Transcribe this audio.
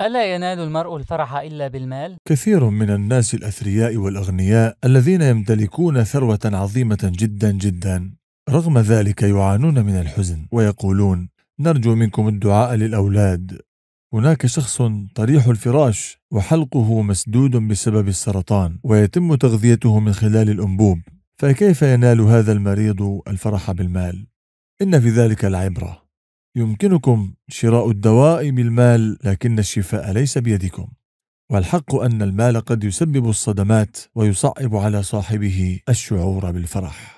ألا ينال المرء الفرح إلا بالمال؟ كثير من الناس الأثرياء والأغنياء الذين يمتلكون ثروة عظيمة جدا جدا رغم ذلك يعانون من الحزن ويقولون نرجو منكم الدعاء للأولاد هناك شخص طريح الفراش وحلقه مسدود بسبب السرطان ويتم تغذيته من خلال الأنبوب فكيف ينال هذا المريض الفرح بالمال؟ إن في ذلك العبرة يمكنكم شراء الدواء بالمال لكن الشفاء ليس بيدكم والحق ان المال قد يسبب الصدمات ويصعب على صاحبه الشعور بالفرح